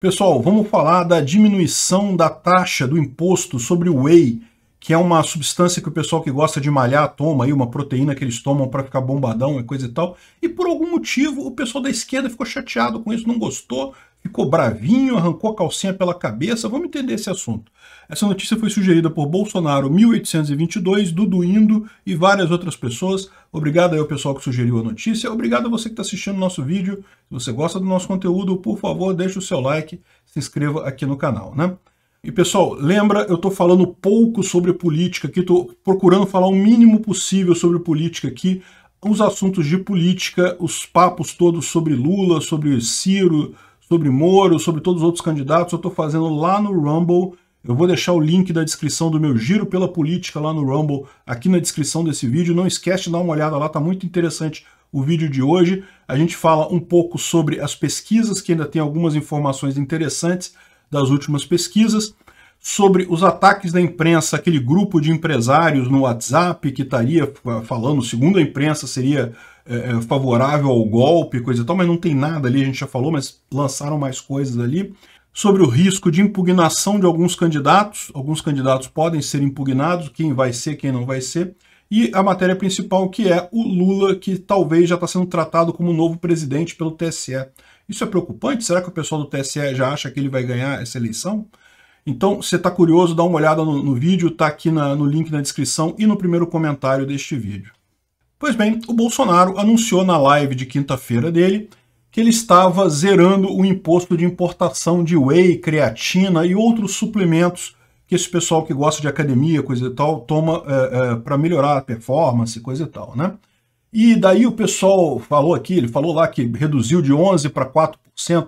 Pessoal, vamos falar da diminuição da taxa do imposto sobre o whey, que é uma substância que o pessoal que gosta de malhar toma aí, uma proteína que eles tomam para ficar bombadão e coisa e tal. E por algum motivo o pessoal da esquerda ficou chateado com isso, não gostou, ficou bravinho, arrancou a calcinha pela cabeça. Vamos entender esse assunto. Essa notícia foi sugerida por Bolsonaro 1822, Dudu Indo e várias outras pessoas. Obrigado aí ao pessoal que sugeriu a notícia. Obrigado a você que está assistindo o nosso vídeo. Se você gosta do nosso conteúdo, por favor, deixe o seu like, se inscreva aqui no canal, né? E pessoal, lembra, eu estou falando pouco sobre política aqui, estou procurando falar o mínimo possível sobre política aqui. Os assuntos de política, os papos todos sobre Lula, sobre Ciro, sobre Moro, sobre todos os outros candidatos, eu estou fazendo lá no Rumble. Eu vou deixar o link da descrição do meu giro pela política lá no Rumble, aqui na descrição desse vídeo. Não esquece de dar uma olhada lá, tá muito interessante o vídeo de hoje. A gente fala um pouco sobre as pesquisas, que ainda tem algumas informações interessantes das últimas pesquisas, sobre os ataques da imprensa, aquele grupo de empresários no WhatsApp que estaria falando, segundo a imprensa, seria é, é, favorável ao golpe, coisa e tal, mas não tem nada ali, a gente já falou, mas lançaram mais coisas ali. Sobre o risco de impugnação de alguns candidatos, alguns candidatos podem ser impugnados, quem vai ser, quem não vai ser. E a matéria principal, que é o Lula, que talvez já está sendo tratado como novo presidente pelo TSE. Isso é preocupante? Será que o pessoal do TSE já acha que ele vai ganhar essa eleição? Então, se está curioso, dá uma olhada no, no vídeo, está aqui na, no link na descrição e no primeiro comentário deste vídeo. Pois bem, o Bolsonaro anunciou na live de quinta-feira dele que ele estava zerando o imposto de importação de whey, creatina e outros suplementos que esse pessoal que gosta de academia, coisa e tal, toma é, é, para melhorar a performance, coisa e tal, né? E daí o pessoal falou aqui, ele falou lá que reduziu de 11% para 4%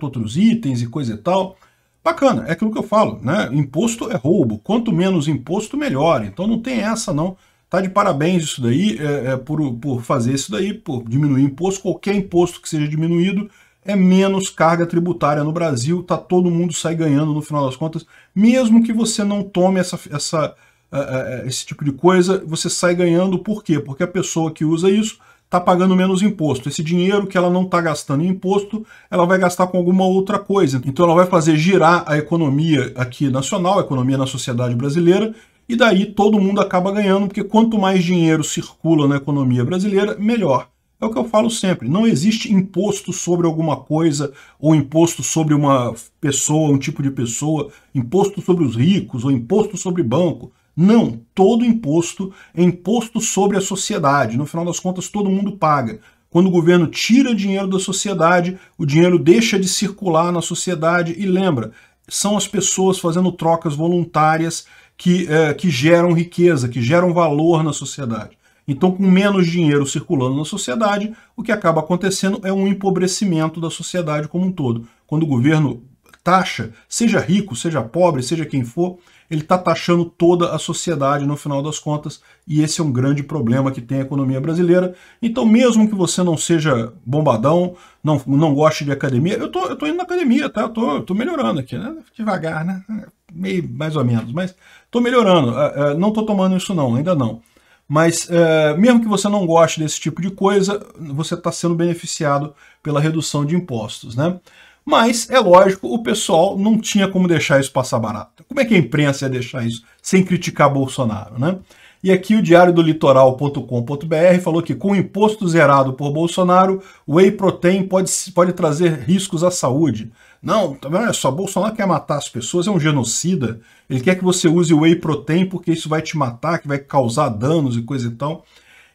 outros itens e coisa e tal. Bacana, é aquilo que eu falo, né? Imposto é roubo. Quanto menos imposto, melhor. Então não tem essa não Tá de parabéns isso daí, é, é, por, por fazer isso daí, por diminuir imposto. Qualquer imposto que seja diminuído é menos carga tributária no Brasil, tá todo mundo sai ganhando no final das contas. Mesmo que você não tome essa, essa, uh, uh, esse tipo de coisa, você sai ganhando por quê? Porque a pessoa que usa isso está pagando menos imposto. Esse dinheiro que ela não está gastando em imposto, ela vai gastar com alguma outra coisa. Então ela vai fazer girar a economia aqui nacional, a economia na sociedade brasileira, e daí todo mundo acaba ganhando, porque quanto mais dinheiro circula na economia brasileira, melhor. É o que eu falo sempre, não existe imposto sobre alguma coisa, ou imposto sobre uma pessoa, um tipo de pessoa, imposto sobre os ricos, ou imposto sobre banco. Não, todo imposto é imposto sobre a sociedade. No final das contas, todo mundo paga. Quando o governo tira dinheiro da sociedade, o dinheiro deixa de circular na sociedade e lembra, são as pessoas fazendo trocas voluntárias que, é, que geram riqueza, que geram valor na sociedade. Então, com menos dinheiro circulando na sociedade, o que acaba acontecendo é um empobrecimento da sociedade como um todo. Quando o governo taxa, seja rico, seja pobre, seja quem for, ele está taxando toda a sociedade no final das contas, e esse é um grande problema que tem a economia brasileira. Então, mesmo que você não seja bombadão, não, não goste de academia, eu tô, eu tô indo na academia, tá? Eu tô, eu tô melhorando aqui, né? Devagar, né? meio mais ou menos, mas estou melhorando. Uh, uh, não estou tomando isso não, ainda não. Mas uh, mesmo que você não goste desse tipo de coisa, você está sendo beneficiado pela redução de impostos, né? Mas, é lógico, o pessoal não tinha como deixar isso passar barato. Como é que a imprensa ia deixar isso sem criticar Bolsonaro, né? E aqui o diário do litoral.com.br falou que com o imposto zerado por Bolsonaro, o whey protein pode, pode trazer riscos à saúde. Não, é só, Bolsonaro quer matar as pessoas, é um genocida. Ele quer que você use o whey protein porque isso vai te matar, que vai causar danos e coisa e tal.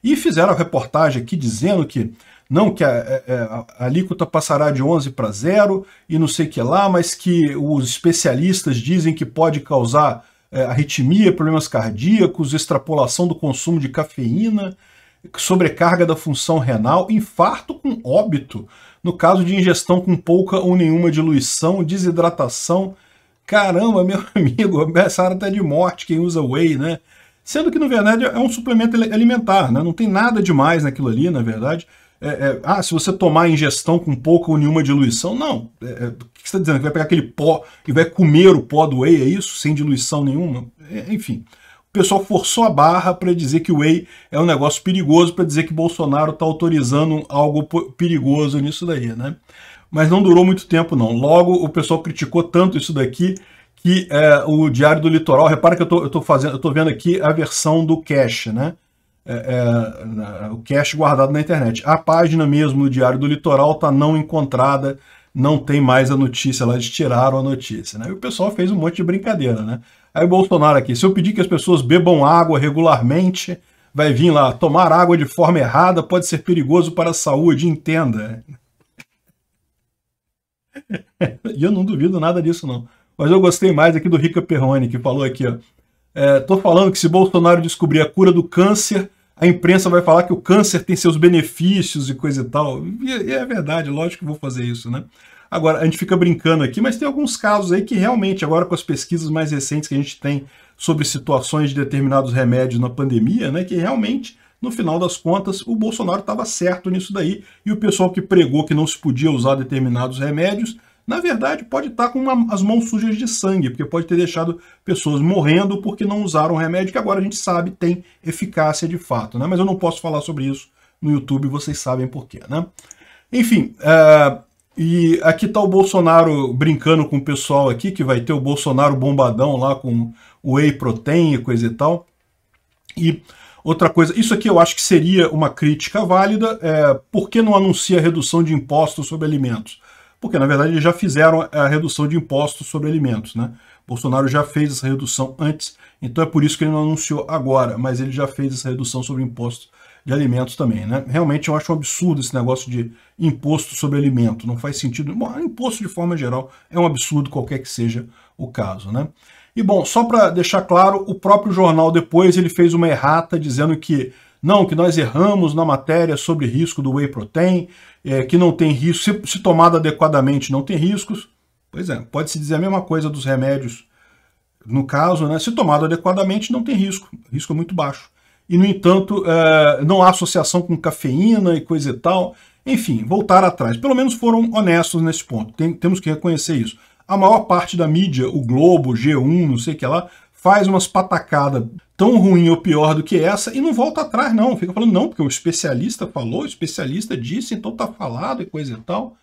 E fizeram a reportagem aqui dizendo que não que a, é, é, a, a, alíquota passará de 11 para zero e não sei que lá, mas que os especialistas dizem que pode causar é, arritmia, problemas cardíacos, extrapolação do consumo de cafeína, sobrecarga da função renal, infarto com óbito, no caso de ingestão com pouca ou nenhuma diluição, desidratação. Caramba, meu amigo, essa área tá de morte quem usa whey, né? Sendo que, na verdade, é um suplemento alimentar, né? Não tem nada demais naquilo ali, na verdade. É, é, ah, se você tomar a ingestão com pouca ou nenhuma diluição, não. É, é o que você está dizendo? Que vai pegar aquele pó e vai comer o pó do whey, é isso? Sem diluição nenhuma? É, enfim. O pessoal forçou a barra para dizer que o whey é um negócio perigoso, para dizer que Bolsonaro está autorizando algo perigoso nisso daí, né? Mas não durou muito tempo, não. Logo, o pessoal criticou tanto isso daqui que é, o Diário do Litoral, repara que eu estou fazendo, eu tô vendo aqui a versão do cash, né? é, é o cache guardado na internet. A página mesmo do Diário do Litoral está não encontrada, não tem mais a notícia lá, eles tiraram a notícia. Né? E o pessoal fez um monte de brincadeira, né? Aí o Bolsonaro aqui, se eu pedir que as pessoas bebam água regularmente, vai vir lá, tomar água de forma errada pode ser perigoso para a saúde, entenda. E eu não duvido nada disso, não. Mas eu gostei mais aqui do Rica Perrone, que falou aqui, ó. É, tô falando que se Bolsonaro descobrir a cura do câncer, a imprensa vai falar que o câncer tem seus benefícios e coisa e tal. E, é verdade, lógico que vou fazer isso, né? Agora, a gente fica brincando aqui, mas tem alguns casos aí que realmente, agora com as pesquisas mais recentes que a gente tem sobre situações de determinados remédios na pandemia, né, que realmente, no final das contas, o Bolsonaro estava certo nisso daí, e o pessoal que pregou que não se podia usar determinados remédios na verdade pode estar tá com uma, as mãos sujas de sangue, porque pode ter deixado pessoas morrendo porque não usaram o remédio que agora a gente sabe tem eficácia de fato, né? Mas eu não posso falar sobre isso no YouTube, vocês sabem porquê, né? Enfim, é, e aqui está o Bolsonaro brincando com o pessoal aqui, que vai ter o Bolsonaro bombadão lá com whey protein e coisa e tal. E outra coisa, isso aqui eu acho que seria uma crítica válida, é, por que não anuncia redução de impostos sobre alimentos? porque na verdade eles já fizeram a redução de impostos sobre alimentos, né? Bolsonaro já fez essa redução antes, então é por isso que ele não anunciou agora, mas ele já fez essa redução sobre impostos de alimentos também, né? Realmente eu acho um absurdo esse negócio de imposto sobre alimento, não faz sentido. Bom, imposto de forma geral é um absurdo qualquer que seja o caso, né? E bom, só para deixar claro, o próprio jornal depois ele fez uma errata dizendo que não, que nós erramos na matéria sobre risco do whey protein, é, que não tem risco, se, se tomado adequadamente não tem riscos. Pois é, pode-se dizer a mesma coisa dos remédios. No caso, né, se tomado adequadamente não tem risco, risco é muito baixo. E, no entanto, é, não há associação com cafeína e coisa e tal. Enfim, voltar atrás. Pelo menos foram honestos nesse ponto, tem, temos que reconhecer isso. A maior parte da mídia, o Globo, G1, não sei o que lá, faz umas patacadas tão ruim ou pior do que essa e não volta atrás, não. Fica falando, não, porque o especialista falou, o especialista disse, então tá falado e coisa e tal.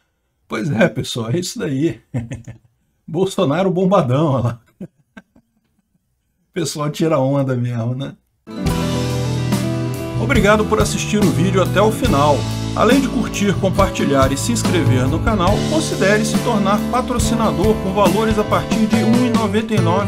Pois é, pessoal, é isso daí. Bolsonaro bombadão, olha lá. O pessoal tira onda mesmo, né? Obrigado por assistir o vídeo até o final. Além de curtir, compartilhar e se inscrever no canal, considere se tornar patrocinador com valores a partir de R$ 1,99